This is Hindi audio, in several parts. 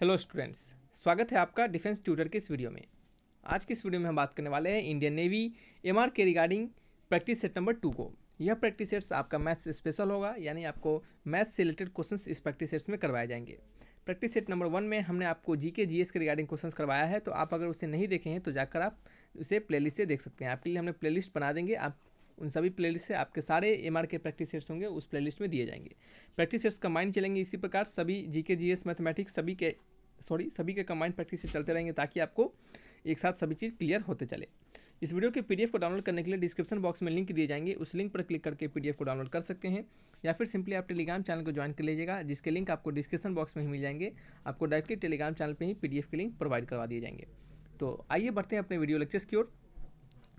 हेलो स्टूडेंट्स स्वागत है आपका डिफेंस ट्यूटर के इस वीडियो में आज की इस वीडियो में हम बात करने वाले हैं इंडियन नेवी एम के regarding practice set number two को यह प्रैक्टिस सेट्स आपका मैथ्स स्पेशल होगा यानी आपको मैथ्स से रिलेटेड क्वेश्चंस इस प्रैक्टिस सेट्स में करवाए जाएंगे प्रैक्टिस सेट नंबर वन में हमने आपको जी के के रिगार्डिंग क्वेश्चन करवाया है तो आप अगर उसे नहीं देखे हैं तो जाकर आप उसे प्लेलिस्ट से देख सकते हैं आपके लिए हमने प्लेलिस्ट बना देंगे आप उन सभी प्लेलिस्ट से आपके सारे एम के प्रैक्टिस सेट्स होंगे उस प्लेलिस्ट में दिए जाएंगे प्रैक्टिस सेट्स कंबाइंड चलेंगे इसी प्रकार सभी जी के जी एस मैथमेटिक्स सभी के सॉरी सभी के कंबाइंड प्रैक्टिस से चलते रहेंगे ताकि आपको एक साथ सभी चीज़ क्लियर होते चले इस वीडियो के पीडीएफ को डाउनलोड करने के लिए डिस्क्रिप्शन बॉक्स में लिंक दिए जाएंगे उस लिंक पर क्लिक करके पीडीएफ को डाउनलोड कर सकते हैं या फिर सिंपली आप टेलीग्राम चैनल को ज्वाइन कर लीजिएगा जिसके लिंक आपको डिस्क्रिप्शन बॉक्स में ही मिल जाएंगे आपको डायरेक्टली टेलीग्राम चैनल पर ही पी के लिंक प्रोवाइड करवा दिए जाएंगे तो आइए बढ़ते हैं अपने वीडियो लेक्चर्स की ओर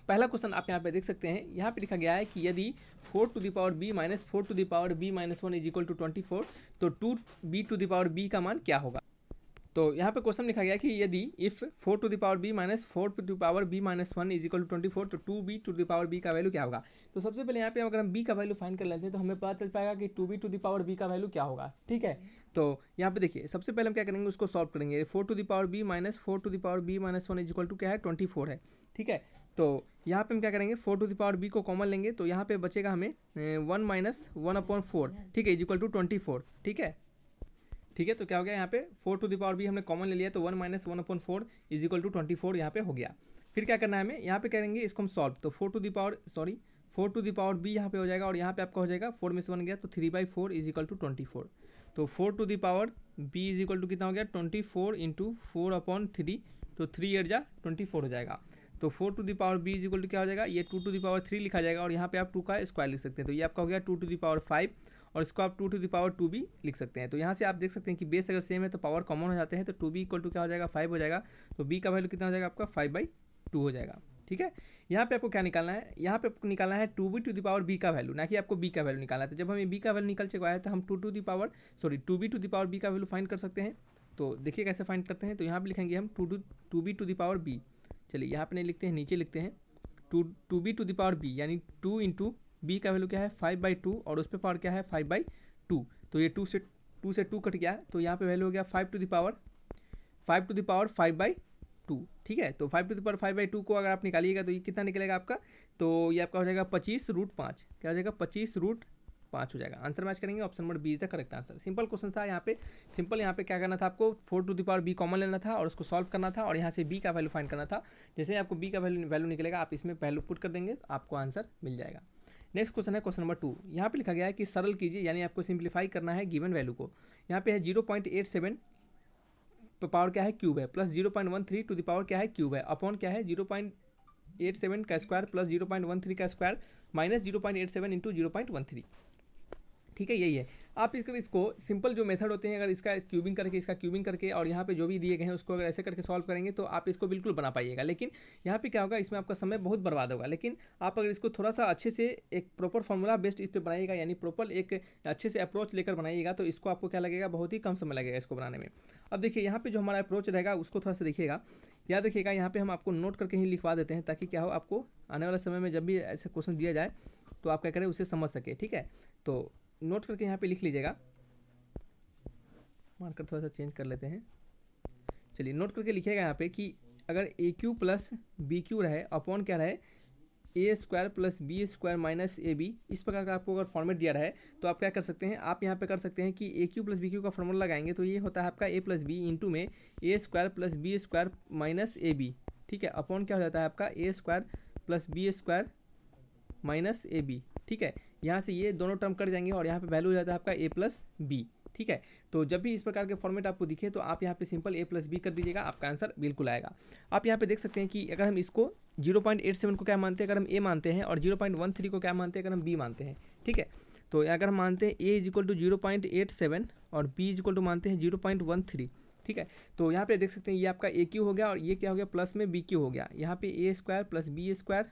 पहला क्वेश्चन आप यहाँ पे देख सकते हैं यहाँ पे लिखा गया है कि यदि four to the power B minus four to the power B minus one is equal to twenty four तो two B to the power B का मान क्या होगा तो यहाँ पे क्वेश्चन लिखा गया कि यदि if four to the power B minus four to power B minus one is equal to twenty four तो two B to the power B का वैल्यू तो तो क्या होगा तो सबसे पहले यहाँ पे अगर हम बी का वैल्यू फाइंड कर लेते हैं तो हमें पता चल पाएगा कि two B to the power B का वैल्यू क्या होगा ठीक है तो यहाँ पे देखिए सबसे पहले हम क्या करेंगे उसको सॉल्व करेंगे four to the power B minus four to the power B minus one is equal to क्या है ट्वेंटी फोर है ठीक है तो यहाँ पे हम क्या करेंगे four to the power B को कॉमन लेंगे तो यहाँ पे बचेगा हमें one minus one upon four ठीक है is equal to twenty four ठीक है ठीक है तो क्या हो गया यहाँ पे four to the power B हमने कॉमन ले लिया तो one minus one upon four is equal to twenty four यहाँ पे हो गया फिर क्या करना है हमें यहाँ पे करेंगे इसको हम सॉल्व तो four to the power sorry four to the power B यहाँ पे हो जाएगा और यहाँ पे आपका हो जाएगा फोर में से वन गया तो three by four is equal to twenty four तो four to the power B is equal to कितना हो गया twenty four into four upon three तो थ्री एट जा ट्वेंटी फोर हो जाएगा तो four to the power B equal to क्या हो जाएगा ये two to the power three लिखा जाएगा और यहाँ पे आप टू का स्क्वायर लिख सकते हैं तो ये आपका हो गया two to the power five और इसको आप two to the power two भी लिख सकते हैं तो यहाँ से आप देख सकते हैं कि बेस अगर सेम है तो पावर कॉमन हो जाते हैं तो टू बी इक्वल टू क्या हो जाएगा फाइव हो जाएगा तो बी का वैल्यू कितना हो जाएगा आपका फाइव बाई टू हो जाएगा ठीक है यहाँ पे आपको क्या निकालना है यहाँ पे आपको निकालना है two B to the power B का वैल्यू ना कि आपको बी का वैल्यू निकालना है तो जब हमें बी का वैल्यू निकल चुका है तो हम two to the power sorry two B to the power B का वैल्यू फाइंड कर सकते हैं तो देखिए कैसे फाइंड करते हैं तो यहाँ पर लिखेंगे हम two two two B to the power B चलिए यहाँ पर नहीं लिखते हैं नीचे लिखते हैं two two B to the power B यानी टू इंटू बी का वैल्यू क्या है फाइव बाई टू और उस पर पावर क्या है फाइव बाई टू तो ये टू से टू से टू कट गया तो यहाँ पे वैल्यू हो गया five to the power five to the power five by two ठीक है तो five to the power five by two को अगर आप निकालिएगा तो ये कितना निकलेगा आपका तो ये आपका हो जाएगा पच्चीस रूट पाँच क्या हो जाएगा पच्चीस रूट पाँच हो जाएगा आंसर मैच करेंगे option number B is the correct answer simple question था यहाँ पे सिंपल यहाँ पे क्या करना था आपको four to the power B common लेना था और उसको सॉल्व करना था और यहाँ से बी का वैल्यू फाइंड करना था जैसे आपको बी का वैल्यू वैल्यू निकलेगा आप इसमें वैल्यू पुट कर देंगे तो आपको आंसर मिल जाएगा नेक्स्ट क्वेश्चन है क्वेश्चन नंबर टू यहाँ पर लिखा गया है कि सरल कीजिए यानी आपको सिंप्लीफाई करना है गिवन वैल्यू को यहाँ पे है जीरो पॉइंट एट सेवन तो पावर क्या है क्यूब है plus zero point one three to the power क्या है क्यूब है अपॉन क्या है जीरो पॉइंट एट सेवन का square plus zero point one three का square minus zero point eight seven into zero point one three ठीक है यही है आप इसको इसको सिंपल जो मेथड होते हैं अगर इसका क्यूबिंग करके इसका क्यूबिंग करके और यहाँ पे जो भी दिए गए हैं उसको अगर ऐसे करके सॉल्व करेंगे तो आप इसको बिल्कुल बना पाइएगा लेकिन यहाँ पे क्या होगा इसमें आपका समय बहुत बर्बाद होगा लेकिन आप अगर इसको थोड़ा सा अच्छे से एक प्रॉपर फॉर्मूला बेस्ड इस पर बनाइएगा यानी प्रॉपर एक अच्छे से अप्रोच लेकर बनाइएगा तो इसको आपको क्या लगेगा बहुत ही कम समय लगेगा इसको बनाने में अब देखिए यहाँ पर जो हमारा अप्रोच रहेगा उसको थोड़ा सा देखिएगा याद रखिएगा यहाँ पर हम आपको नोट करके ही लिखवा देते हैं ताकि क्या हो आपको आने वाले समय में जब भी ऐसे क्वेश्चन दिया जाए तो आप क्या करें उसे समझ सके ठीक है तो नोट करके यहाँ पे लिख लीजिएगा मार्कर थोड़ा सा चेंज कर लेते हैं चलिए नोट करके लिखिएगा यहाँ पे कि अगर A cube plus B cube रहे अपॉन क्या रहे A square plus B square minus A B इस प्रकार का आपको अगर फॉर्मेट दिया रहा है तो आप क्या कर सकते हैं आप यहाँ पे कर सकते हैं कि A cube plus B cube का फॉर्मूला लगाएंगे तो ये होता है आपका ए प्लस बी इंटू में A square plus B square minus A B ठीक है अपॉन क्या हो जाता है आपका A square plus B square minus A B ठीक है यहाँ से ये दोनों टर्म कट जाएंगे और यहाँ पे वैल्यू हो जाता है आपका ए प्लस बी ठीक है तो जब भी इस प्रकार के फॉर्मेट आपको दिखे तो आप यहाँ पे सिंपल ए प्लस बी कर दीजिएगा आपका आंसर बिल्कुल आएगा आप यहाँ पे देख सकते हैं कि अगर हम इसको 0.87 को क्या मानते हैं अगर हम ए मानते हैं और 0.13 को क्या मानते हैं अगर हम बी मानते हैं ठीक है तो अगर हम मानते हैं A is equal to zero point eight seven और बी इज इक्वल टू मानते हैं जीरो पॉइंट वन थ्री ठीक है तो यहाँ पे देख सकते हैं ये आपका ए क्यू हो गया और ये क्या हो गया प्लस में बी क्यू हो गया यहाँ पे A square plus B square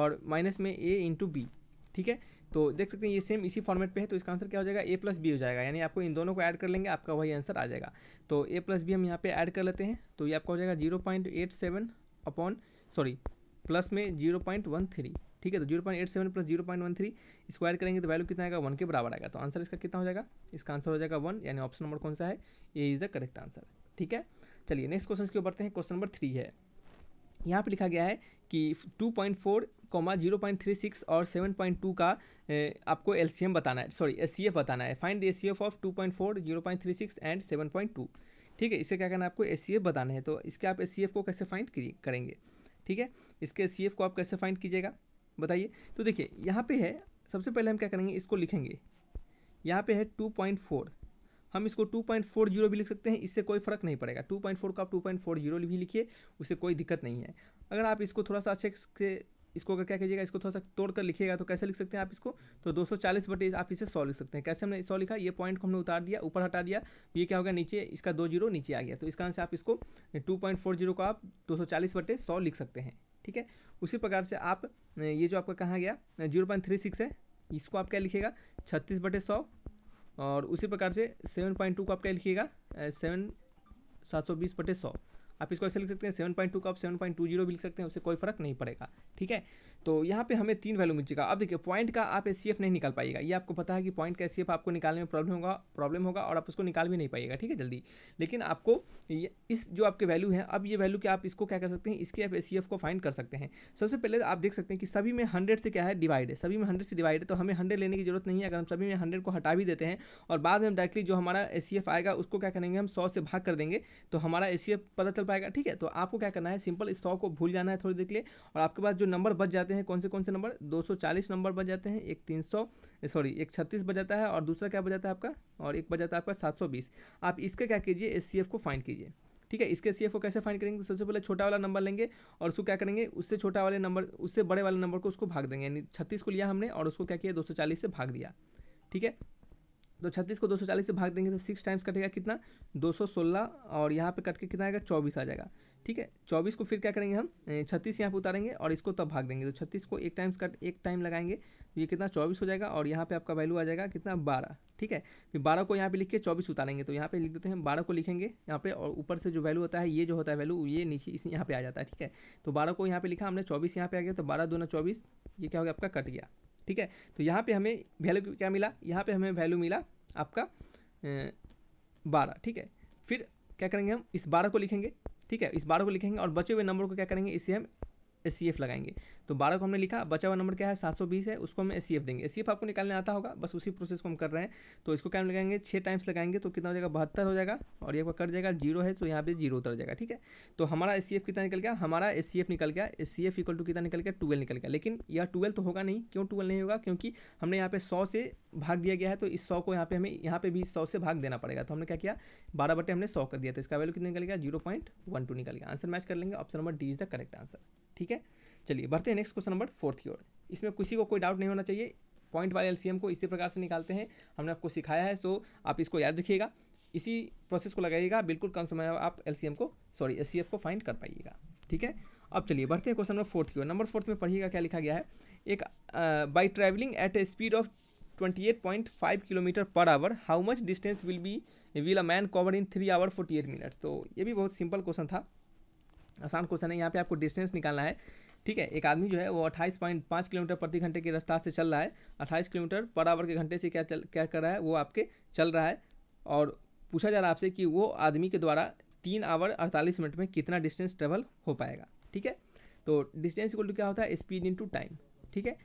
और माइनस में ए इंटू बी ठीक है तो देख सकते हैं ये सेम इसी फॉर्मेट पे है तो इसका आंसर क्या हो जाएगा ए प्लस बी हो जाएगा यानी आपको इन दोनों को ऐड कर लेंगे आपका वही आंसर आ जाएगा तो ए प्लस बी हम यहाँ पे ऐड कर लेते हैं तो ये आपका हो जाएगा zero point eight seven upon sorry plus में जीरो पॉइंट वन थ्री ठीक है तो zero point eight seven plus zero point one three इसको ऐड करेंगे तो वैल्यू कितना आएगा वन के बराबर आएगा तो आंसर इसका कितना हो जाएगा इसका आंसर हो जाएगा वन यानी ऑप्शन नंबर कौन सा है A is the correct answer ठीक है चलिए नेक्स्ट क्वेश्चन की ओर बढ़ते हैं क्वेश्चन नंबर थ्री है यहाँ पर लिखा गया है कि two point four comma zero point three six और सेवन पॉइंट टू का आपको एल सी एम बताना है सॉरी एस सी एफ बताना है find S C F of two point four zero point three six and seven point two ठीक है इसे क्या करना है आपको एस सी एफ बताना है तो इसके आप एस सी एफ को कैसे फाइंड करेंगे ठीक है इसके एस सी एफ को आप कैसे फाइंड कीजिएगा बताइए तो देखिए यहाँ पे है सबसे पहले हम क्या करेंगे इसको लिखेंगे यहाँ पे है टू पॉइंट फोर हम इसको टू पॉइंट फोर जीरो भी लिख सकते हैं इससे कोई फर्क नहीं पड़ेगा टू पॉइंट फोर को आप टू पॉइंट फोर जीरो भी लिखिए उससे कोई दिक्कत नहीं है अगर आप इसको थोड़ा सा अच्छे से इसको अगर क्या कीजिएगा इसको थोड़ा सा तोड़ कर लिखिएगा तो कैसे लिख सकते हैं आप इसको तो 240 सौ चालीस बटे आप इसे सौ लिख सकते हैं कैसे हमने सौ लिखा ये पॉइंट को हमने उतार दिया ऊपर हटा दिया ये क्या होगा नीचे इसका दो जीरो नीचे आ गया तो इस कारण से आप इसको टू पॉइंट फोर जीरो को आप दो सौ चालीस बटे सौ लिख सकते हैं ठीक है उसी प्रकार से आप ये जो आपका कहा गया जीरो पॉइंट थ्री सिक्स है इसको आप क्या लिखिएगा छत्तीस बटे सौ और उसी प्रकार से सेवन पॉइंट टू को आप क्या लिखिएगा सेवन सात सौ बीस बटे सौ आप इसको ऐसे लिख सकते हैं सेवन पॉइंट टू का आप सेवन पॉइंट टू जीरो भी लिख सकते हैं उससे कोई फर्क नहीं पड़ेगा ठीक है तो यहाँ पे हमें तीन वैल्यू मिल चुका अब देखिए पॉइंट का आप एस नहीं निकाल पाएगा ये आपको पता है कि पॉइंट का एस आपको निकालने में प्रॉब्लम होगा प्रॉब्लम होगा और आप उसको निकाल भी नहीं पाएगा ठीक है जल्दी लेकिन आपको इस जो आपके वैल्यू है अब ये वैल्यू क्या आप इसको क्या कर सकते हैं इसके आप एस को फाइंड कर सकते हैं सबसे पहले आप देख सकते हैं कि सभी में हंड्रेड से क्या है डिवाइड है सभी में हंड्रेड से डिवाइड है तो हमें हंड्रेड लेने की जरूरत नहीं है अगर हम सभी में हंड्रेड को हटा भी देते हैं और बाद में डायरेक्टली जो हमारा एस आएगा उसको क्या करेंगे हम सौ से भाग कर देंगे तो हमारा एस पता चल पाएगा ठीक है तो आपको क्या करना है सिंपल स्टॉक को भूल जाना है थोड़ी देर के लिए और आपके पास जो नंबर बच जाते हैं कौन से कौन से नंबर 240 नंबर बच जाते हैं एक 300 सॉरी एक छत्तीस बच जाता है और दूसरा क्या बच जाता है आपका और एक बच जाता है आपका सात आप इसका क्या कीजिए एस को फाइंड कीजिए ठीक है इसके सी को कैसे फाइंड करेंगे तो सबसे पहले छोटा वाला नंबर लेंगे और उसको क्या करेंगे उससे छोटा वाले नंबर उससे बड़े वाले नंबर को उसको भाग देंगे यानी 36 को लिया हमने और उसको क्या किया 240 से भाग दिया ठीक है तो छत्तीस को दो सौ चालीस से भाग देंगे तो सिक्स टाइम्स कटेगा कितना दो सौ सोलह और यहाँ पे कट के कितना आएगा चौबीस आ जाएगा ठीक है चौबीस को फिर क्या करेंगे हम छत्तीस यहाँ पे उतारेंगे और इसको तब भाग देंगे तो छत्तीस को एक टाइम्स कट एक टाइम लगाएंगे तो ये कितना चौबीस हो जाएगा और यहाँ पे आपका वैल्यू आ जाएगा कितना बारह ठीक है फिर बारह को यहाँ पर लिख के चौबीस उतारेंगे तो यहाँ पे लिख देते हैं बारह को लिखेंगे यहाँ पे और ऊपर से जो वैल्यू होता है ये जो होता है वैल्यू ये नीचे इस यहाँ पे आ जाता है ठीक है तो बारह को यहाँ पे लिखा हमने चौबीस यहाँ पे आ गया तो बारह दो ना चौबीस ये क्या हो गया आपका कट गया ठीक है तो यहाँ पे हमें वैल्यू क्या मिला यहाँ पे हमें वैल्यू मिला आपका बारह ठीक है फिर क्या करेंगे हम इस बारह को लिखेंगे ठीक है इस बारह को लिखेंगे और बचे हुए नंबर को क्या करेंगे इसे हम एस लगाएंगे तो बारह को हमने लिखा बचा हुआ नंबर क्या है सात है उसको हम एस देंगे एस आपको निकालने आता होगा बस उसी प्रोसेस को हम कर रहे हैं तो इसको क्या हम लगाएंगे छः टाइम्स लगाएंगे तो कितना हो जाएगा बहत्तर हो जाएगा और ये कट जाएगा जीरो है तो यहाँ पे जीरो उतर जाएगा ठीक है तो हमारा एस कितना निकल गया हमारा एस निकल गया S C F equal to कितना निकल गया ट्वेल्व निकल गया लेकिन यह ट्वेल्व तो होगा नहीं क्यों ट्वेल्व नहीं होगा क्योंकि हमने यहाँ पे सौ से भाग दिया गया है तो इस सौ को यहाँ पे हमें यहाँ पे भी सौ से भाग देना पड़ेगा तो हमने क्या किया बारह बटे हमने सौ कर दिया तो इसका वैल्यू कितना निकल गया जीरो पॉइंट वन टू निकल गया आंसर मैच कर लेंगे option number D is the correct answer ठीक है चलिए बढ़ते हैं नेक्स्ट क्वेश्चन नंबर फोर्थ की ओर इसमें किसी को कोई डाउट नहीं होना चाहिए पॉइंट वाले एलसीएम को इसी प्रकार से निकालते हैं हमने आपको सिखाया है सो आप इसको याद रखिएगा इसी प्रोसेस को लगाइएगा बिल्कुल कम समय आप एल को सॉरी एस को फाइंड कर पाइएगा ठीक है अब चलिए बढ़ते हैं क्वेश्चन नंबर फोर्थ की ओर नंबर फोर्थ में पढ़िएगा क्या लिखा गया है एक by travelling at a speed of 28.5 kilometre per hour how much distance will be will a man cover in three hour 48 minutes तो ये भी बहुत सिंपल क्वेश्चन था आसान क्वेश्चन है यहाँ पे आपको डिस्टेंस निकालना है ठीक है एक आदमी जो है वो अट्ठाईस पॉइंट पाँच किलोमीटर प्रति घंटे की रफ्तार से चल रहा है अट्ठाईस किलोमीटर पर आवर के घंटे से क्या चल क्या कर रहा है वो आपके चल रहा है और पूछा जा रहा है आपसे कि वो आदमी के द्वारा तीन आवर अड़तालीस मिनट में कितना डिस्टेंस ट्रेवल हो पाएगा ठीक है तो डिस्टेंस इक्वल टू क्या होता है स्पीड इन टाइम ठीक है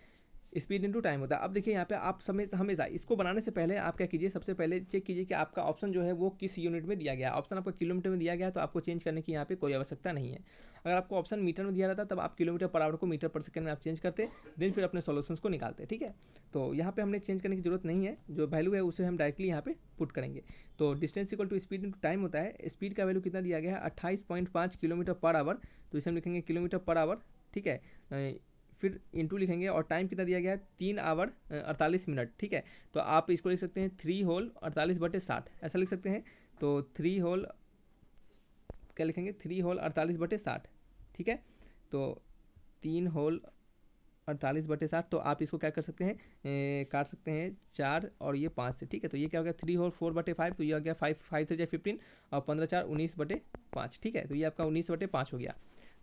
स्पीड इनटू टाइम होता है अब देखिए यहाँ पे आप समय हमेशा इसको बनाने से पहले आप क्या कीजिए सबसे पहले चेक कीजिए कि आपका ऑप्शन जो है वो किस यूनिट में दिया गया ऑप्शन आपको किलोमीटर में दिया गया तो आपको चेंज करने की यहाँ पे कोई आवश्यकता नहीं है अगर आपको ऑप्शन मीटर में दिया जाता तब आप किलोमीटर पर आवर को मीटर पर सेकंड में आप चेंज करते देन फिर अपने सोल्यूशन को निकालते ठीक है तो यहाँ पर हमने चेंज करने की जरूरत नहीं है जो वैल्यू है उसे हम डायरेक्टली यहाँ पे पुट करेंगे तो distance equal to speed into time होता है स्पीड का वैल्यू कितना दिया गया है अट्ठाईस किलोमीटर पर आवर तो इसे हम लिखेंगे किलोमीटर पर आवर ठीक है फिर इंटू लिखेंगे और टाइम कितना दिया गया है तीन आवर अड़तालीस मिनट ठीक है तो आप इसको लिख सकते हैं थ्री होल अड़तालीस बटे साठ ऐसा लिख सकते हैं तो थ्री होल क्या लिखेंगे थ्री होल अड़तालीस बटे साठ ठीक है तो तीन होल अड़तालीस बटे साठ तो आप इसको क्या कर सकते हैं काट सकते हैं चार और ये पाँच से ठीक है तो ये क्या हो गया थ्री होल फोर बटे फाइव तो ये हो गया फाइव फाइव थ्री जाए फिफ्टीन और पंद्रह चार उन्नीस बटे पाँच ठीक है तो ये आपका उन्नीस बटे पाँच हो गया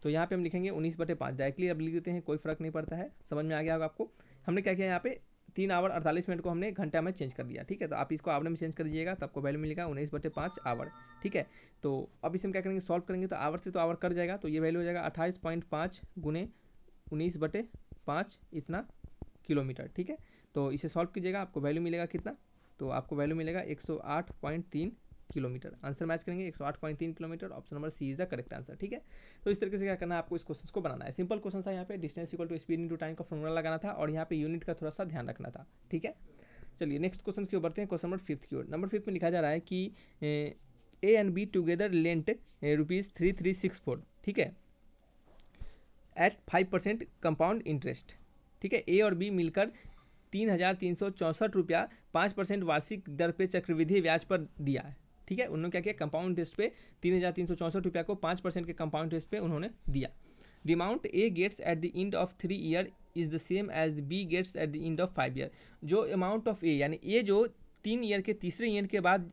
तो यहाँ पे हम लिखेंगे उन्नीस बटे पाँच डायरेक्टली अब लिख देते हैं कोई फर्क नहीं पड़ता है समझ में आ गया होगा आपको हमने क्या किया यहाँ पे तीन आवर अड़तालीस मिनट को हमने घंटा में चेंज कर दिया ठीक है तो आप इसको आवर में चेंज कर दीजिएगा तो आपको वैल्यू मिलेगा उन्नीस बटे पाँच आवर ठीक है तो अब इसे हम क्या करेंगे सॉल्व करेंगे तो आवर से तो आवर कर जाएगा तो ये वैल्यू हो जाएगा अट्ठाईस पॉइंट पाँच गुने उन्नीस बटे पाँच इतना किलोमीटर ठीक है तो इसे सॉल्व कीजिएगा आपको वैल्यू मिलेगा कितना तो आपको वैल्यू मिलेगा एक सौ आठ पॉइंट तीन किलोमीटर आंसर मैच करेंगे 108.3 kilometre option number C is the correct answer ठीक है तो इस तरीके से क्या करना है आपको इस क्वेश्चन को बनाना है सिंपल क्वेश्चन था यहाँ पे distance equal to speed to time का फॉर्मूला लगाना था और यहाँ पे यूनिट का थोड़ा सा ध्यान रखना था ठीक है चलिए नेक्स्ट क्वेश्चन की ओर बढ़ते हैं क्वेश्चन नंबर फिफ्थ की ओर नंबर फिफ्थ में लिखा जा रहा है कि A and B together lent rupees three three six four ठीक है eight five percent compound interest ठीक है ए और बी मिलकर तीन हज़ार तीन सौ चौंसठ रुपया पाँच परसेंट वार्षिक दर पे चक्रवृद्धि ब्याज पर दिया है ठीक है उन्होंने क्या किया कंपाउंड इंटरेस्ट पे तीन हज़ार तीन सौ चौंसठ रुपया को पाँच परसेंट के कंपाउंड इंटरेस्ट पे उन्होंने दिया the amount A gets at the end of three year is the same as B gets at the end of five year जो अमाउंट ऑफ ए यानी ए जो तीन ईयर के तीसरे ईयर के बाद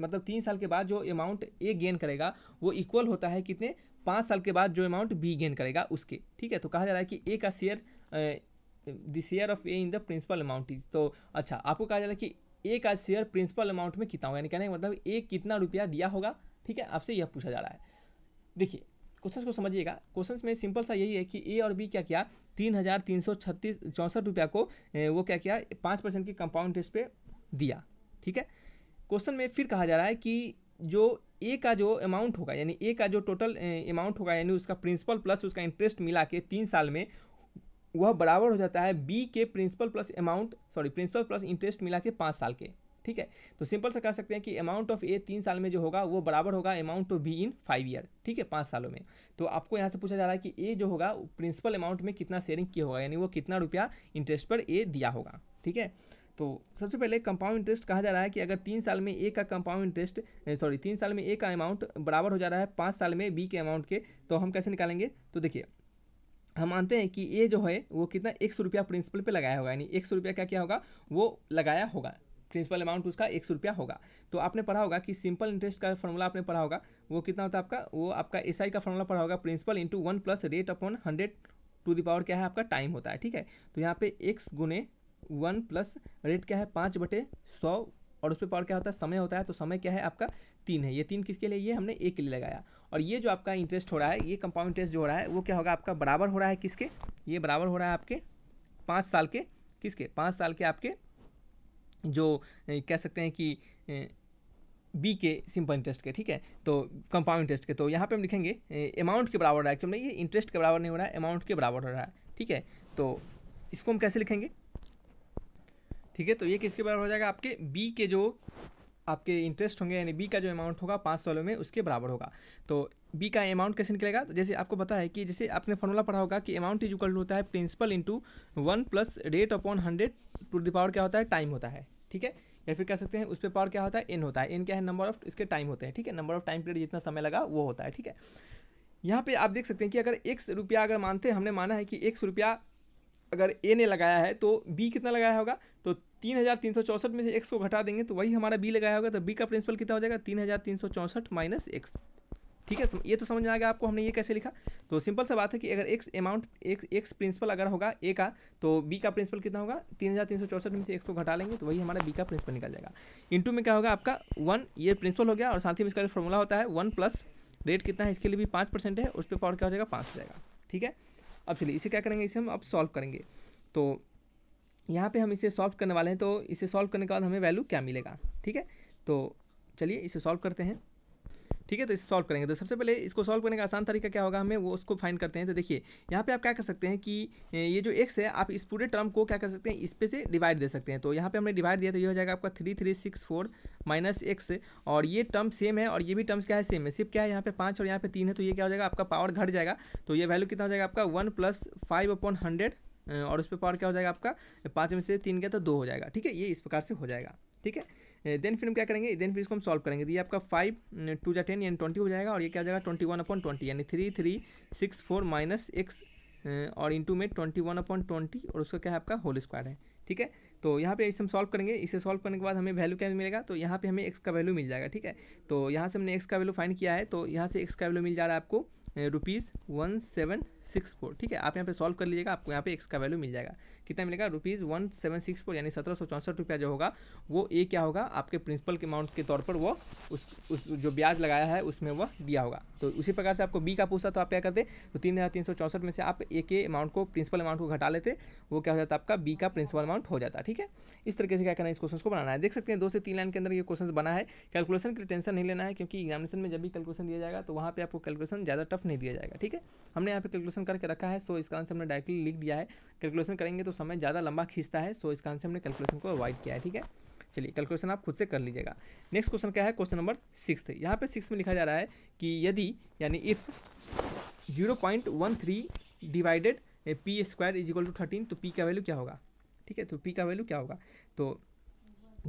मतलब तीन साल के बाद जो अमाउंट ए गेन करेगा वो इक्वल होता है कितने पाँच साल के बाद जो अमाउंट बी गेन करेगा उसके ठीक है तो कहा जा रहा है कि ए का share the share of A in the principal amount is तो अच्छा आपको कहा जा रहा है कि एक आज शेयर प्रिंसिपल अमाउंट में कितना होगा यानी कहने का मतलब एक कितना रुपया दिया होगा ठीक है आपसे यह पूछा जा रहा है देखिए क्वेश्चन को समझिएगा क्वेश्चन में सिंपल सा यही है कि ए और बी क्या किया तीन हज़ार तीन सौ छत्तीस चौंसठ रुपया को वो क्या किया पाँच परसेंट की कंपाउंड इंटरेस्ट पे दिया ठीक है क्वेश्चन में फिर कहा जा रहा है कि जो ए का जो अमाउंट होगा यानी ए का जो टोटल अमाउंट होगा यानी उसका प्रिंसिपल प्लस उसका इंटरेस्ट मिला के तीन साल में वह बराबर हो जाता है बी के principal plus amount sorry principal plus interest मिला के पाँच साल के ठीक है तो सिंपल से कह सकते हैं कि अमाउंट ऑफ ए तीन साल में जो होगा वो बराबर होगा amount of B in five year ठीक है पाँच सालों में तो आपको यहाँ से पूछा जा रहा है कि ए जो होगा प्रिंसिपल अमाउंट में कितना शेयरिंग किया होगा यानी वो कितना रुपया इंटरेस्ट पर ए दिया होगा ठीक है तो सबसे पहले कंपाउंड इंटरेस्ट कहा जा रहा है कि अगर तीन साल में ए का कंपाउंड इंटरेस्ट सॉरी तीन साल में ए का अमाउंट बराबर हो जा रहा है पाँच साल में बी के अमाउंट के तो हम कैसे निकालेंगे तो देखिए हम मानते हैं कि ए जो है वो कितना एक सौ रुपया प्रिंसिपल पे लगाया होगा यानी एक सौ रुपया क्या क्या होगा वो लगाया होगा प्रिंसिपल अमाउंट उसका एक सौ रुपया होगा तो आपने पढ़ा होगा कि सिंपल इंटरेस्ट का फॉर्मूला आपने पढ़ा होगा वो कितना होता है आपका वो आपका एस का फॉर्मूला पढ़ा होगा principal into one plus rate upon hundred to the power क्या है आपका टाइम होता है ठीक है तो यहाँ पे एक्स गुने वन प्लस रेट क्या है पाँच बटे सौ और उस पर पावर क्या होता है समय होता है तो समय क्या है आपका तीन है ये तीन किसके लिए ये हमने ए के लिए लगाया और ये जो आपका इंटरेस्ट हो रहा है ये कंपाउंड इंटरेस्ट जो हो रहा है वो क्या होगा आपका बराबर हो रहा है किसके ये बराबर हो रहा है आपके पाँच साल के किसके पाँच साल के आपके जो कह सकते हैं कि बी के सिंपल इंटरेस्ट के ठीक है तो कंपाउंड इंटरेस्ट के तो यहाँ पे हम लिखेंगे अमाउंट के बराबर रहा है क्योंकि ये इंटरेस्ट के बराबर नहीं हो रहा है अमाउंट के बराबर हो रहा है ठीक है तो इसको हम कैसे लिखेंगे ठीक है तो ये किसके बराबर हो जाएगा आपके बी के जो आपके इंटरेस्ट होंगे यानी बी का जो अमाउंट होगा पाँच सौ में उसके बराबर होगा तो बी का अमाउंट कैसे निकलेगा तो जैसे आपको पता है कि जैसे आपने फॉर्मूला पढ़ा होगा कि अमाउंट इज इक्वल होता है principal into one plus rate upon hundred to the power क्या होता है टाइम होता है ठीक है या फिर कह सकते हैं उस पर पावर क्या होता है एन होता है एन क्या है नंबर ऑफ इसके टाइम होते हैं ठीक है नंबर ऑफ टाइम पीरियड जितना समय लगा वो होता है ठीक है यहाँ पे आप देख सकते हैं कि अगर एक रुपया अगर मानते हैं हमने माना है कि एक रुपया अगर ए ने लगाया है तो बी कितना लगाया होगा तो तीन हज़ार तीन सौ चौंसठ में से एक्स को घटा देंगे तो वही हमारा बी लगाया होगा तो बी का प्रिंसिपल कितना हो जाएगा तीन हज़ार तीन सौ चौंसठ माइनस एक्स ठीक है ये तो समझ में आ गया आपको हमने ये कैसे लिखा तो सिंपल सा बात है कि अगर एक्स अमाउंट एक्स प्रिंसिपल अगर होगा ए का तो बी का प्रिंसिपल कितना होगा तीन हज़ार तीन सौ चौंसठ में से एक्स को घटा लेंगे तो वही हमारा बी का प्रिंसिपल निकल जाएगा टू में क्या होगा आपका वन ये प्रिंसिपल हो गया और साथ ही में इसका जो फॉर्मूला होता है वन प्लस रेट कितना है इसके लिए भी पाँच परसेंट है उस पर पावर क्या हो जाएगा पाँच हो जाएगा ठीक है अब चलिए इसे क्या करेंगे इसे हम अब सॉल्व करेंगे तो यहाँ पे हम इसे सॉल्व करने वाले हैं तो इसे सॉल्व करने के बाद हमें वैल्यू क्या मिलेगा ठीक है तो चलिए इसे सॉल्व करते हैं ठीक है तो इसे सॉल्व करेंगे तो सबसे पहले इसको सॉल्व करने का आसान तरीका क्या होगा हमें वो उसको फाइंड करते हैं तो देखिए यहाँ पे आप क्या कर सकते हैं कि ये जो एक्स है आप इस पूरे टर्म को क्या कर सकते हैं इस पे से डिवाइड दे सकते हैं तो यहाँ पे हमने डिवाइड दिया तो ये हो जाएगा आपका three three six four minus x और ये टर्म सेम है और ये भी टर्म्स क्या है सेम है सिर्फ क्या है यहाँ पे पाँच और यहाँ पे तीन है तो ये क्या हो जाएगा आपका पावर घट जाएगा तो ये वैल्यू कितना हो जाएगा आपका one plus five upon hundred और उस पर पावर क्या हो जाएगा आपका पाँच में से तीन गया तो दो हो जाएगा ठीक है ये इस प्रकार से हो जाएगा ठीक है देन फिर हम क्या करेंगे देन फिर इसको हम सॉल्व करेंगे तो ये आपका फाइव टू या टेन यानी ट्वेंटी हो जाएगा और ये क्या हो जाएगा ट्वेंटी वन अपॉन ट्वेंटी यानी three three six four minus x और इंटू में ट्वेंटी वन अपॉन ट्वेंटी और उसका क्या है आपका होल स्क्वायर है ठीक है तो यहाँ पे इसे हम सॉल्व करेंगे इसे सॉल्व करने के बाद हमें वैल्यू क्या मिलेगा तो यहाँ पे हमें एक्स का वैल्यू मिल जाएगा ठीक है तो यहाँ से हमने एक्स का वैल्यू फाइंड किया है तो यहाँ से एक्स का वैल्यू मिल जा रहा है आपको rupees one seven six four ठीक है आप यहाँ पे सॉल्व कर लीजिएगा आपको यहाँ पे एक्स का वैल्यू मिल जाएगा कितना मिलेगा rupees one seven six four यानी सत्रह सौ चौंसठ रुपया जो होगा वो ए क्या होगा आपके प्रिंसिपल के अमाउंट के तौर पर वो उस उस जो ब्याज लगाया है उसमें वह दिया होगा तो उसी प्रकार से आपको बी का पूछा तो आप क्या करते तो तीन हज़ार तीन सौ चौंसठ में से आप ए के अमाउंट को प्रिंसिपल अमाउंट को घटा लेते वो क्या हो जाता आपका बी का प्रिंसिपल अमाउंट हो जाता ठीक है इस तरीके से क्या करना है इस क्वेश्चन को बनाना है देख सकते हैं दो से तीन लाइन के अंदर ये क्वेश्चन बना है कैलकुलेशन की टेंशन नहीं लेना है क्योंकि एग्जामिनेशन में जब भी कैलकुलेशन दिया जाएगा तो वहाँ पर आपको कैलकुलेशन ज़्यादा टफ नहीं दिया जाएगा ठीक है हमने यहाँ पर कैलकुलेशन कैलकुलेशन करके रखा है सो इसका आंसर हमने डायरेक्टली लिख दिया है कैलकुलेशन करेंगे तो समय ज़्यादा लंबा खींचता है सो इसका आंसर हमने कैलकुलेशन को अवॉइड किया है ठीक है चलिए कैलकुलेशन आप खुद से कर लीजिएगा नेक्स्ट क्वेश्चन क्या है क्वेश्चन नंबर सिक्स यहाँ पर सिक्स में लिखा जा रहा है कि यदि यानी if zero divided p square is equal to thirteen तो पी का वैल्यू क्या होगा ठीक है तो पी का वैल्यू क्या होगा तो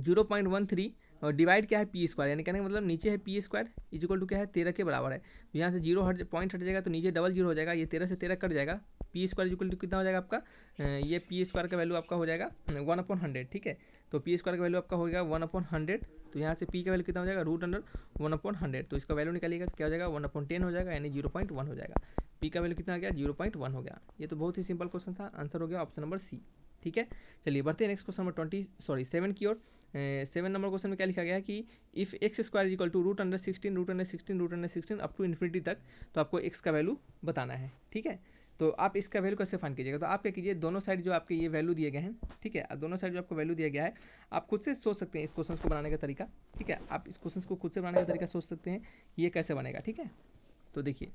जीरो पॉइंट वन थ्री और डिवाइड क्या है पी स्क्वायर यानी कहने का मतलब नीचे है p square is equal to क्या है तेरह के बराबर है तो यहाँ से जीरो हट पॉइंट हट जाएगा तो नीचे डबल जीरो हो जाएगा ये तेरह से तेरह कट जाएगा पी स्क्वायर इक्वल टू कितना हो जाएगा आपका ये पी स्क्वायर का वैल्यू आपका हो जाएगा वन अपॉन हंड्रेड ठीक है तो पी स्क्वायर का वैल्यू आपका हो वन अपॉन हंड्रेड तो यहाँ से पी का वैल्यू कितना हो जाएगा root under one upon hundred तो इसका वैल्यू निकालिएगा तो क्या हो जाएगा वन अपॉन टेन हो जाएगा यानी जीरो पॉइंट वन हो जाएगा पी का वैल्यू कितना हो गया जीरो पॉइंट वन हो गया ये तो बहुत ही सिंपल क्वेश्चन था आंसर हो गया ऑप्शन नंबर सी ठीक है चलिए बढ़ते हैं next question number twenty sorry seven की ओर सेवन नंबर क्वेश्चन में क्या लिखा गया कि if x square equal to root under sixteen root under sixteen root under sixteen up to infinity तक तो आपको एक्स का वैल्यू बताना है ठीक है तो आप इसका वैल्यू कैसे फाइन कीजिएगा तो आप क्या कीजिए दोनों साइड जो आपके ये वैल्यू दिए गए हैं ठीक है दोनों साइड जो आपको वैल्यू दिया गया है आप खुद से सोच सकते हैं इस क्वेश्चन को बनाने का तरीका ठीक है आप इस क्वेश्चन को खुद से बनाने का तरीका सोच सकते हैं ये कैसे बनेगा ठीक है तो देखिए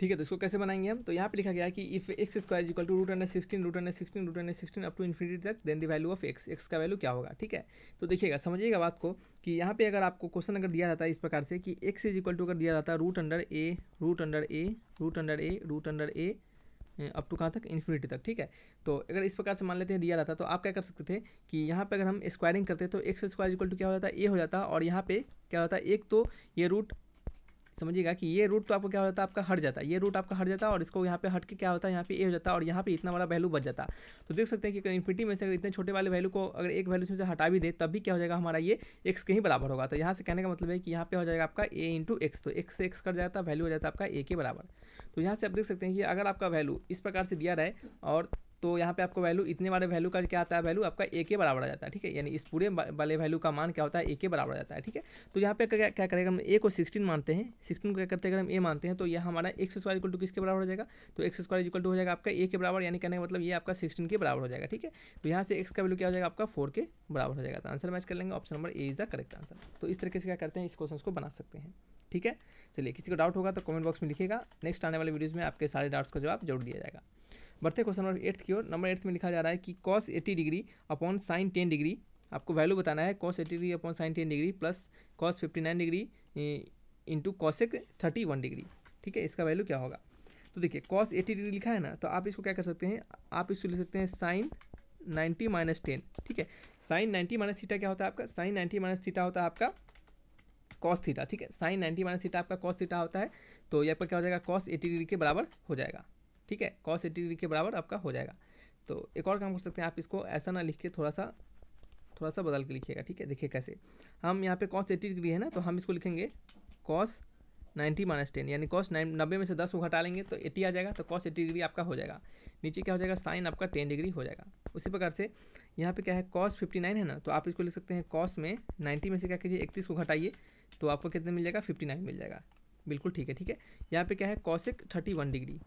ठीक है तो इसको कैसे बनाएंगे हम तो यहाँ पे लिखा गया कि if x square equal to root under sixteen root under sixteen root under sixteen up to infinity तक then the value of x x का वैल्यू क्या होगा ठीक है तो देखिएगा समझिएगा बात को कि यहाँ पे अगर आपको क्वेश्चन अगर दिया जाता है इस प्रकार से कि एक्स इज इक्वल टू अगर दिया जाता है root under a root under a root under a root under a up to कहाँ तक इन्फिनिटी तक ठीक है तो अगर इस प्रकार से मान लेते हैं दिया जाता तो आप क्या कर सकते थे कि यहाँ पर अगर हम स्क्वायरिंग करते तो एक्स स्क्वायर इक्वल टू क्या हो जाता ए हो जाता और यहाँ पे क्या होता है एक तो ये रूट समझिएगा कि ये रूट तो आपको क्या हो जाता है आपका हट जाता है ये रूट आपका हट जाता है और इसको यहाँ पे हट के क्या होता है यहाँ पे ए हो जाता है और यहाँ पे इतना बड़ा वैल्यू बच जाता तो देख सकते हैं कि इन्फिनिटी में से अगर इतने छोटे वाले वैल्यू को अगर एक वैल्यू से हटा भी दे तब भी क्या हो जाएगा हमारा ये एक्स के ही बराबर होगा तो यहाँ से कहने का मतलब है कि यहाँ पे हो जाएगा आपका ए इंटू एक्स तो एक्स से एक्स कर जाता है वैल्यू हो जाता है आपका ए के बराबर तो यहाँ से आप देख सकते हैं कि अगर आपका वैल्यू इस प्रकार से दिया रहे और तो यहाँ पे आपको वैल्यू इतने बड़े वैल्यू का क्या आता है वैल्यू आपका ए के बराबर आ जाता है ठीक है यानी इस पूरे वाले वैल्यू का मान क्या होता है ए के बराबर आ जाता है ठीक है तो यहाँ पे क्या क्या करेगा हम ए को सिक्सटीन मानते हैं सिक्सटीन को क्या करते हैं अगर हम ए मानते हैं तो यह हमारा एक्स स्क्वायर इक्वल टू किसके बराबर हो जाएगा तो एक्स स्क्वायर इक्वल टू हो जाएगा आपका ए के बराबर यानी कहने का मतलब ये आपका सिक्सटीन के बराबर हो जाएगा ठीक है तो यहाँ से एक्स का वैल्यू क्या हो जाएगा आपका फोर के बराबर हो जाएगा तो आंसर मैच कर लेंगे option number A is the correct answer तो इस तरीके से क्या करते हैं इस क्वेश्चन को बना सकते हैं ठीक है चलिए किसी को डाउट होगा तो कमेंट बॉक्स में लिखेगा नेक्स्ट आने वाले वीडियोज़ में आपके सारे डाउट्स का जवाब जरूर दिया जाएगा बढ़ते क्वेश्चन नंबर एट्थ की ओर नंबर एट्थ में लिखा जा रहा है कि cos eighty degree upon sine ten degree आपको वैल्यू बताना है cos eighty degree upon sine ten degree plus cos fifty nine degree into cosec thirty one degree ठीक है इसका वैल्यू क्या होगा तो देखिए कॉस एटी डिग्री लिखा है ना तो आप इसको क्या कर सकते हैं आप इसको लिख सकते हैं साइन नाइन्टी माइनस टेन ठीक है साइन नाइन्टी माइनस थीटा क्या होता है आपका साइन नाइन्टी माइनस थीटा होता है आपका कॉस थीटा ठीक है साइन नाइन्टी माइनस थीटा आपका कॉस थीटा होता है तो यहाँ पर क्या हो जाएगा कॉस एटी डिग्री के बराबर हो जाएगा ठीक है कॉस एट्टी डिग्री के बराबर आपका हो जाएगा तो एक और काम कर सकते हैं आप इसको ऐसा ना लिख के थोड़ा सा थोड़ा सा बदल के लिखिएगा ठीक है देखिए कैसे हम यहाँ पे कॉस एट्टी डिग्री है ना तो हम इसको लिखेंगे कॉस नाइन्टी माइनस टेन यानी कॉस नाइन नब्बे में से दस को घटा लेंगे तो एटी आ जाएगा तो कॉस एट्टी डिग्री आपका हो जाएगा नीचे क्या हो जाएगा साइन आपका टेन डिग्री हो जाएगा उसी प्रकार से यहाँ पे क्या है कॉस फिफ्टी नाइन है ना तो आप इसको लिख सकते हैं कॉस में नाइन्टी में से क्या कीजिए इकतीस को घटाइए तो आपको कितने मिल जाएगा फिफ्टी नाइन मिल जाएगा बिल्कुल ठीक है ठीक है यहाँ पे क्या है कॉसिक थर्टी वन डिग्री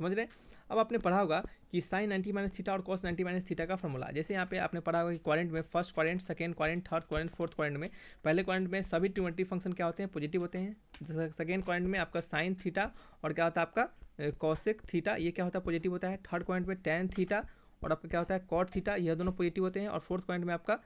समझ रहे हैं अब आपने पढ़ा होगा कि साइन नाइन्टी माइनस थीटा और कॉस नाइन्टी माइनस थीटा का फॉर्मूला जैसे यहाँ पे आपने पढ़ा होगा कि क्वारेंट में first quadrant second quadrant third quadrant fourth quadrant में पहले क्वारेंट में सभी ट्रिमेट्री फंक्शन क्या होते हैं पॉजिटिव होते हैं सेकेंड क्वारेंट में आपका साइन थीटा और क्या होता है आपका कॉसिक थीटा ये क्या होता है पॉजिटिव होता है थर्ड क्वारेंट में टेन थीटा और आपका क्या होता है कॉट थीटा यह दोनों पॉजिटिव होते हैं और फोर्थ क्वारेंट में आपका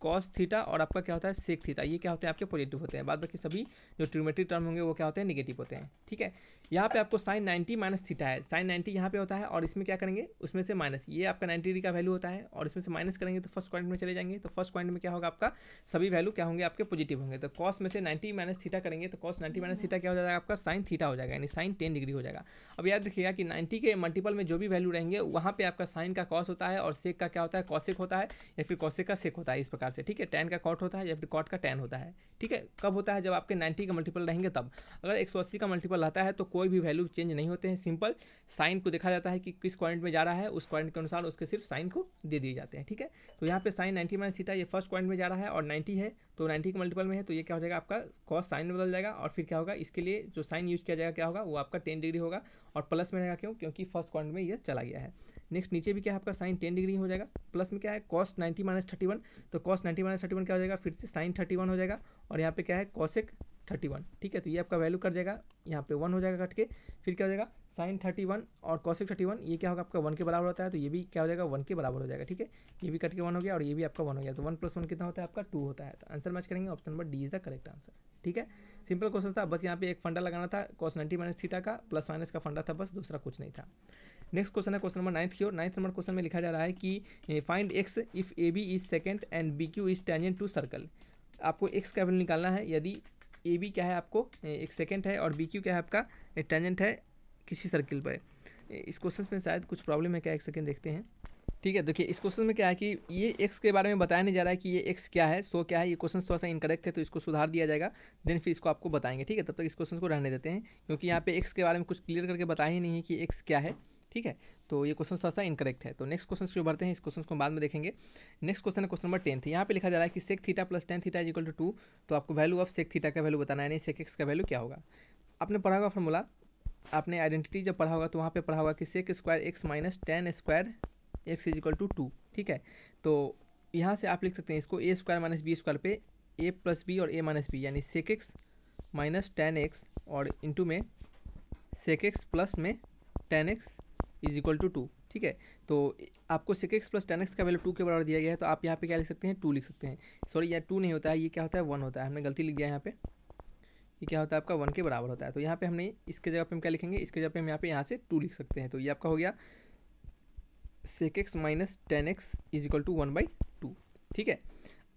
कॉस थीटा और आपका क्या होता है सेक थीटा ये क्या होते हैं आपके पॉजिटिव होते हैं बाद बाकी सभी जो ट्रिमेट्री टर्म होंगे वो क्या होते हैं निगेटिव होते हैं ठीक है यहाँ पे आपको साइन 90 माइनस थीटा है साइन 90 यहाँ पे होता है और इसमें क्या करेंगे उसमें से माइनस ये आपका 90 डिग्री का वैल्यू होता है और इसमें से माइनस करेंगे तो फर्स्ट क्वाइंट में चले जाएंगे तो फर्स्ट क्वाइंट में क्या होगा आपका सभी वैल्यू क्या होंगे आपके पॉजिटिव होंगे तो कॉस में से नाइन्टी माइनस थीटा करेंगे तो कॉस नाइन्टी माइनस थीटा क्या हो जाएगा आपका साइन थीटा हो जाएगा यानी साइन टेन डिग्री हो जाएगा अब याद रखिएगा कि नाइन्टी के मल्टीपल में जो भी वैल्यू रहेंगे वहाँ पर आपका साइन का कॉस होता है और सेक का क्या होता है कॉसिक होता है या फिर कॉसिक का सेक होता है इस प्रकार प्रकार से ठीक है टेन का कॉट होता है या फिर कॉट का टेन होता है ठीक है कब होता है जब आपके नाइन्टी का मल्टीपल रहेंगे तब अगर एक सौ अस्सी का मल्टीपल रहता है तो कोई भी वैल्यू चेंज नहीं होते हैं सिंपल साइन को देखा जाता है कि किस क्वारेंट में जा रहा है उस क्वारंट के अनुसार उसके सिर्फ साइन को दे दिए जाते हैं ठीक है तो यहाँ पर साइन नाइन्टी माइनस सीटा ये फर्स्ट क्वारंट में जा रहा है और नाइन्टी है तो नाइन्टी के मल्टीपल में है तो ये क्या हो जाएगा आपका कॉस साइन बदल जाएगा और फिर क्या होगा इसके लिए जो साइन यूज किया जाएगा क्या होगा वो आपका टेन डिग्री होगा और प्लस में रहेगा क्यों क्योंकि फर्स्ट क्वारंट में ये चला गया है नेक्स्ट नीचे भी क्या है आपका साइन टेन डिग्री हो जाएगा प्लस में क्या है cos ninety minus thirty one तो cos ninety minus thirty one क्या हो जाएगा फिर से साइन थर्टी वन हो जाएगा और यहाँ पे क्या है कॉसेक थर्टी वन ठीक है तो ये आपका वैल्यू कर जाएगा यहाँ पे वन हो जाएगा कट के फिर क्या हो जाएगा साइन थर्टी वन और कॉसिक थर्टी वन ये क्या होगा आपका वन के बराबर होता है तो ये भी क्या हो जाएगा वन के बराबर हो जाएगा ठीक है ये भी कट के वन हो गया और ये भी आपका वन हो गया तो वन प्लस वन कितना होता है आपका टू होता है तो आंसर मैच करेंगे option number D is the correct answer ठीक है सिंपल क्वेश्चन था बस यहाँ पे एक फंडा लगाना था कॉस नाइन्टी माइनस थीटा का प्लस माइनस का फंडा था बस दूसरा कुछ नहीं था नेक्स्ट क्वेश्चन है क्वेश्चन नंबर नाइन्थ की और नाइन्थ नंबर क्वेश्चन में लिखा जा रहा है कि find x if A B is second and B Q is tangent to circle आपको एक्स का वैल्यू निकालना है यदि ए बी क्या है आपको एक सेकेंड है और बी क्यू क्या है आपका टेंजेंट है किसी सर्किल पर इस क्वेश्चन में शायद कुछ प्रॉब्लम है क्या एक सेकेंड देखते हैं ठीक है देखिए इस क्वेश्चन में क्या है कि ये एक्स के बारे में बताया नहीं जा रहा है कि ये एक्स क्या है सो क्या है ये क्वेश्चन थोड़ा सा इनकरेक्ट है तो इसको सुधार दिया जाएगा देन फिर इसको आपको बताएंगे ठीक है तब तक इस क्वेश्चन को रहने देते हैं क्योंकि यहाँ पे एक्स के बारे में कुछ क्लियर करके बताया ही नहीं है कि एक्स क्या है ठीक है तो ये क्वेश्चन थोड़ा सा इनकरेक्ट है तो नेक्स्ट क्वेश्चन की बढ़ते हैं इस क्वेश्चन को बाद में देखेंगे नेक्स्ट क्वेश्चन है क्वेश्चन नंबर टेंथ यहाँ पे लिखा जा रहा है कि sec theta plus tan theta is equal to two तो आपको वैल्यू ऑफ सेक थीटा का वैल्यू बताना है नहीं सेक एक्स का वैल्यू क्या होगा आपने पढ़ा होगा फॉर्मूला आपने आइडेंटिटी जब पढ़ा होगा तो वहाँ पर पढ़ा होगा कि sec square x minus tan square x is equal to two ठीक है तो यहाँ से आप लिख सकते हैं इसको a square minus b square पे ए प्लस बी और ए माइनस बी यानी sec x minus tan x और इंटू में सेक एक्स प्लस में tan x is equal to two ठीक है तो आपको six x plus tan x का वैल्यू टू के बराबर दिया गया है तो आप यहाँ पे क्या लिख सकते हैं टू लिख सकते हैं सॉरी यहाँ टू नहीं होता है ये क्या होता है वन होता है हमने गलती लिख दिया यहाँ पे ये क्या होता है आपका वन के बराबर होता है तो यहाँ पे हमने इसके जगह पे हम क्या लिखेंगे इसके जगह पे हम यहाँ पे यहाँ से टू लिख सकते हैं तो ये आपका हो गया sec x minus tan x is equal to one by two ठीक है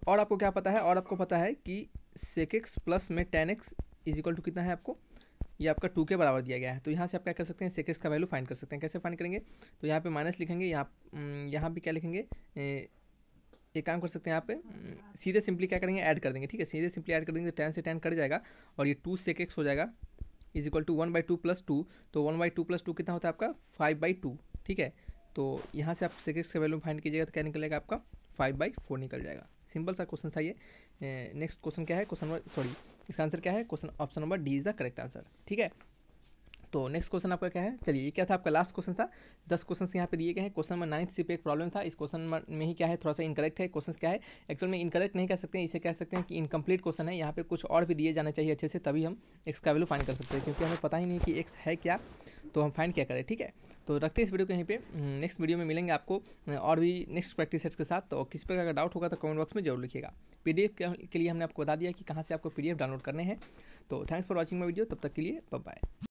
और आपको क्या पता है और आपको पता है कि सेक एक्स प्लस में tan x is equal to कितना है आपको ये आपका टू के बराबर दिया गया है तो यहाँ से आप क्या कर सकते हैं सेकेस का वैल्यू फाइंड कर सकते हैं कैसे फाइंड करेंगे तो यहाँ पे माइनस लिखेंगे यहाँ हम्म, यहाँ पे क्या लिखेंगे एक काम कर सकते हैं यहाँ हम्म, पे सीधे सिंपली क्या करेंगे ऐड कर देंगे ठीक है सीधे सिंपली ऐड कर देंगे तो टेन से टेन कट जाएगा और ये टू सेक एक्स हो जाएगा is equal to one by two plus two तो one by two plus two कितना होता है आपका फाइव बाई टू ठीक है तो यहाँ से आप सेक एक्स का वैल्यू फाइंड कीजिएगा तो क्या निकलेगा आपका फाइव बाई फोर निकल जाएगा सिंपल सा क्वेश्चन था ये नेक्स्ट क्वेश्चन क्या है क्वेश्चन नंबर सॉरी इसका आंसर क्या है question option number D is the correct answer ठीक है तो नेक्स्ट क्वेश्चन आपका क्या है चलिए ये क्या था आपका लास्ट क्वेश्चन था दस क्वेश्चन यहाँ पे दिए गए हैं क्वेश्चन नंबर नाइन्थ सिर्फ एक प्रॉब्लम था इस क्वेश्चन में ही क्या है थोड़ा सा इनकरेक्ट है क्वेश्चन क्या है एक्चुअल में इनकरेक्ट नहीं कह सकते हैं इसे कह सकते हैं कि इनकम्प्लीट क्वेश्चन है यहाँ पे कुछ और भी दिए जाना चाहिए अच्छे से तभी हम एक्स का वैल्यू फाइन कर सकते हैं क्योंकि हमें पता ही नहीं कि एक्स है क्या तो हम फाइंड क्या करें ठीक है तो रखते हैं इस वीडियो को यहीं पे नेक्स्ट हम्म, वीडियो में मिलेंगे आपको और भी नेक्स्ट प्रैक्टिस सेट्स के साथ तो किसी प्रकार का डाउट होगा तो कमेंट बॉक्स में जरूर लिखिएगा पीडीएफ के लिए हमने आपको बता दिया कि कहाँ से आपको पीडीएफ डाउनलोड करने हैं तो thanks for watching my video तब तक के लिए बाय